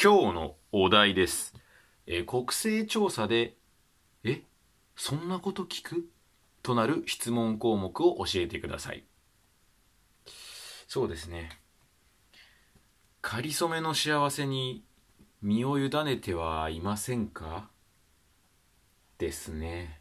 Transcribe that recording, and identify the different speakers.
Speaker 1: 今日のお題です。えー、国勢調査で、え、そんなこと聞くとなる質問項目を
Speaker 2: 教えてください。
Speaker 1: そうですね。
Speaker 2: かりそめの幸せに身を委ねてはいませんかですね。